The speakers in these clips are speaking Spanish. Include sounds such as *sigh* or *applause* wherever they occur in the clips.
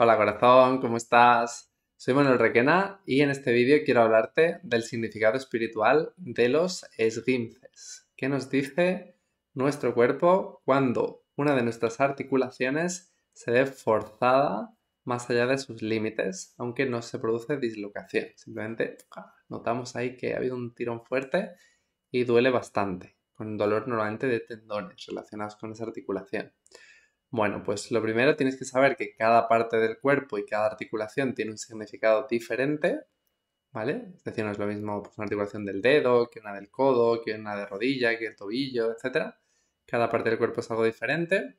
Hola corazón, ¿cómo estás? Soy Manuel Requena y en este vídeo quiero hablarte del significado espiritual de los esguinces. ¿Qué nos dice nuestro cuerpo cuando una de nuestras articulaciones se ve forzada más allá de sus límites, aunque no se produce dislocación? Simplemente notamos ahí que ha habido un tirón fuerte y duele bastante, con dolor normalmente de tendones relacionados con esa articulación. Bueno, pues lo primero tienes que saber que cada parte del cuerpo y cada articulación tiene un significado diferente, ¿vale? Es decir, no es lo mismo pues, una articulación del dedo, que una del codo, que una de rodilla, que el tobillo, etc. Cada parte del cuerpo es algo diferente,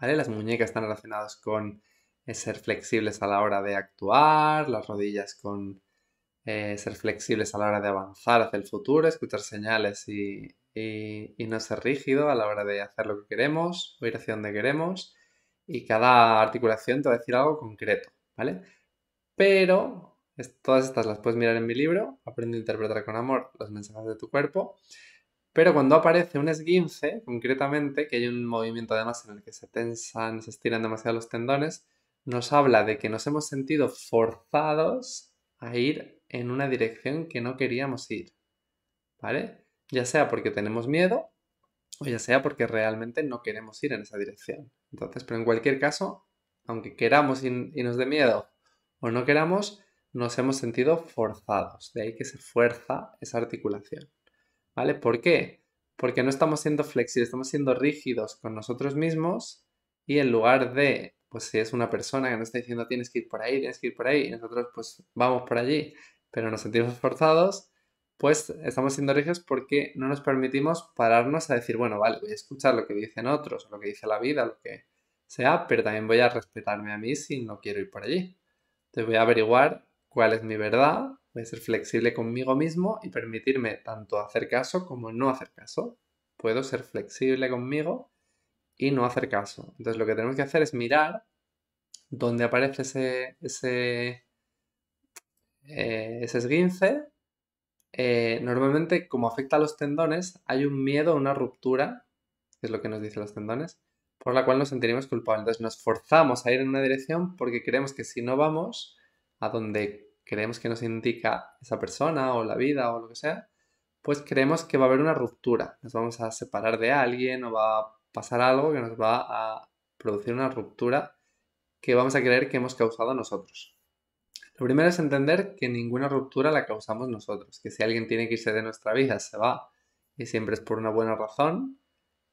¿vale? Las muñecas están relacionadas con eh, ser flexibles a la hora de actuar, las rodillas con eh, ser flexibles a la hora de avanzar hacia el futuro, escuchar señales y, y, no ser rígido a la hora de hacer lo que queremos o ir hacia donde queremos. Y cada articulación te va a decir algo concreto, ¿vale? Pero todas estas las puedes mirar en mi libro, Aprende a interpretar con amor los mensajes de tu cuerpo. Pero cuando aparece un esguince, concretamente, que hay un movimiento además en el que se tensan, se estiran demasiado los tendones, nos habla de que nos hemos sentido forzados a ir en una dirección que no queríamos ir. ¿Vale? ya sea porque tenemos miedo o ya sea porque realmente no queremos ir en esa dirección. Entonces, pero en cualquier caso, aunque queramos y, nos dé miedo o no queramos, nos hemos sentido forzados, de ahí que se fuerza esa articulación. ¿Vale? ¿Por qué? Porque no estamos siendo flexibles, estamos siendo rígidos con nosotros mismos y en lugar de, pues si es una persona que nos está diciendo tienes que ir por ahí, tienes que ir por ahí, nosotros pues vamos por allí, pero nos sentimos forzados, pues estamos siendo rígidos porque no nos permitimos pararnos a decir, bueno, vale, voy a escuchar lo que dicen otros, lo que dice la vida, lo que sea, pero también voy a respetarme a mí si no quiero ir por allí. Entonces voy a averiguar cuál es mi verdad, voy a ser flexible conmigo mismo y permitirme tanto hacer caso como no hacer caso. Puedo ser flexible conmigo y no hacer caso. Entonces lo que tenemos que hacer es mirar dónde aparece ese, ese, eh, ese esguince eh, normalmente como afecta a los tendones, hay un miedo a una ruptura, que es lo que nos dicen los tendones, por la cual nos sentiremos culpables. Entonces nos forzamos a ir en una dirección porque creemos que si no vamos a donde creemos que nos indica esa persona o la vida o lo que sea, pues creemos que va a haber una ruptura. Nos vamos a separar de alguien o va a pasar algo que nos va a producir una ruptura que vamos a creer que hemos causado nosotros. Lo primero es entender que ninguna ruptura la causamos nosotros, que si alguien tiene que irse de nuestra vida, se va, y siempre es por una buena razón,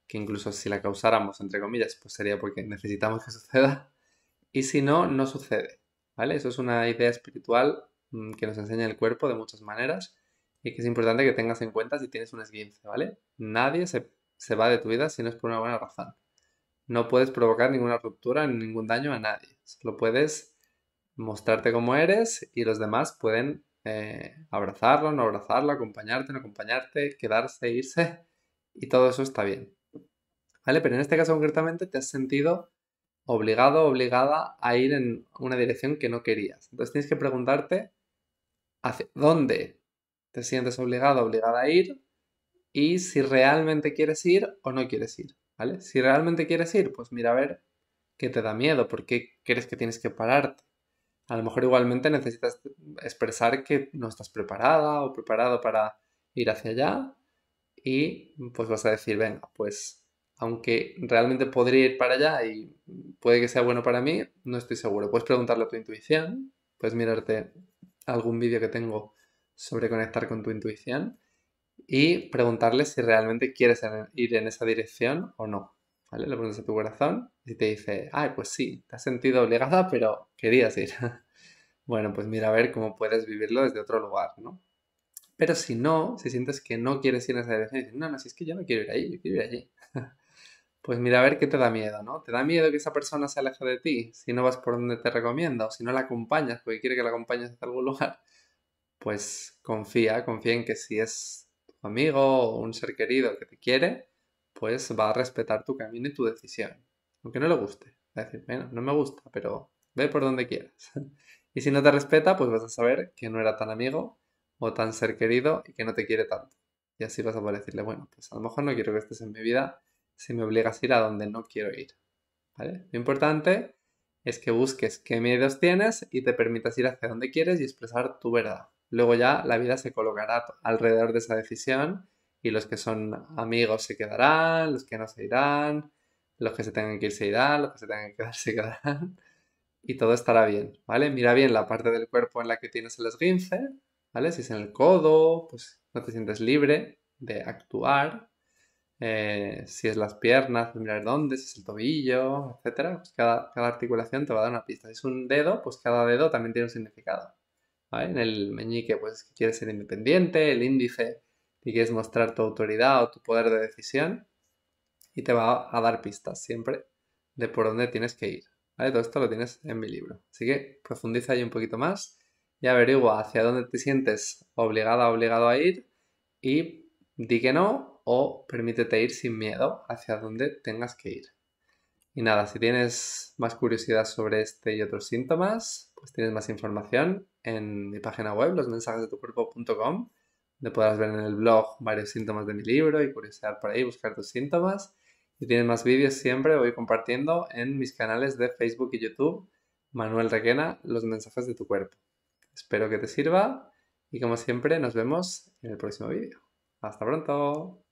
que incluso si la causáramos, entre comillas, pues sería porque necesitamos que *laughs* suceda, y si no, no sucede, ¿vale? Eso es una idea espiritual mm, que nos enseña el cuerpo de muchas maneras y que es importante que tengas en cuenta si tienes un esguince, ¿vale? Nadie se, se va de tu vida si no es por una buena razón. No puedes provocar ninguna ruptura ni ningún daño a nadie, Lo puedes mostrarte cómo eres y los demás pueden eh, abrazarlo, no abrazarlo, acompañarte, no acompañarte, quedarse, irse y todo eso está bien. ¿Vale? Pero en este caso concretamente te has sentido obligado, obligada a ir en una dirección que no querías. Entonces tienes que preguntarte hacia dónde te sientes obligado, obligada a ir y si realmente quieres ir o no quieres ir. ¿Vale? Si realmente quieres ir, pues mira a ver qué te da miedo, por qué crees que tienes que pararte a lo mejor igualmente necesitas expresar que no estás preparada o preparado para ir hacia allá y pues vas a decir, venga, pues aunque realmente podría ir para allá y puede que sea bueno para mí, no estoy seguro. Puedes preguntarle a tu intuición, puedes mirarte algún vídeo que tengo sobre conectar con tu intuición y preguntarle si realmente quieres ir en esa dirección o no. ¿vale? Le a tu corazón y te dice, ay, pues sí, te has sentido obligada, pero querías ir. *laughs* bueno, pues mira a ver cómo puedes vivirlo desde otro lugar, ¿no? Pero si no, si sientes que no quieres ir en esa dirección dices, no, no, si es que yo no quiero ir ahí, yo quiero ir allí. *laughs* pues mira a ver qué te da miedo, ¿no? ¿Te da miedo que esa persona se aleje de ti si no vas por donde te recomienda o si no la acompañas porque quiere que la acompañes hasta algún lugar? Pues confía, confía en que si es tu amigo o un ser querido que te quiere, pues va a respetar tu camino y tu decisión. Aunque no le guste. Va a decir, bueno, no me gusta, pero ve por donde quieras. *laughs* y si no te respeta, pues vas a saber que no era tan amigo o tan ser querido y que no te quiere tanto. Y así vas a poder decirle, bueno, pues a lo mejor no quiero que estés en mi vida si me obligas a ir a donde no quiero ir. Lo importante es que busques qué medios tienes y te permitas ir hacia donde quieres y expresar tu verdad. Luego ya la vida se colocará alrededor de esa decisión y los que son amigos se quedarán, los que no se irán, los que se tengan que ir se irán, los que se tengan que quedar *laughs* se quedarán y todo estará bien, ¿vale? Mira bien la parte del cuerpo en la que tienes el esguince, ¿vale? Si es en el codo, pues no te sientes libre de actuar. Eh, si es las piernas, pues mirar dónde, si es el tobillo, etc. Pues cada, articulación te va a dar una pista. Si es un dedo, pues cada dedo también tiene un significado. En el meñique, pues quieres ser independiente, el índice y quieres mostrar tu autoridad o tu poder de decisión y te va a dar pistas siempre de por dónde tienes que ir. Todo esto lo tienes en mi libro. Así que profundiza ahí un poquito más y averigua hacia dónde te sientes obligada o obligado a ir y di que no o permítete ir sin miedo hacia dónde tengas que ir. Y nada, si tienes más curiosidad sobre este y otros síntomas, pues tienes más información en mi página web, los mensajes de tu losmensajesdetucuerpo.com donde podrás ver en el blog varios síntomas de mi libro y curiosidad por ahí, buscar tus síntomas. Y tienes más vídeos siempre, voy compartiendo en mis canales de Facebook y YouTube, Manuel Requena, los mensajes de tu cuerpo. Espero que te sirva y como siempre nos vemos en el próximo vídeo. Hasta pronto.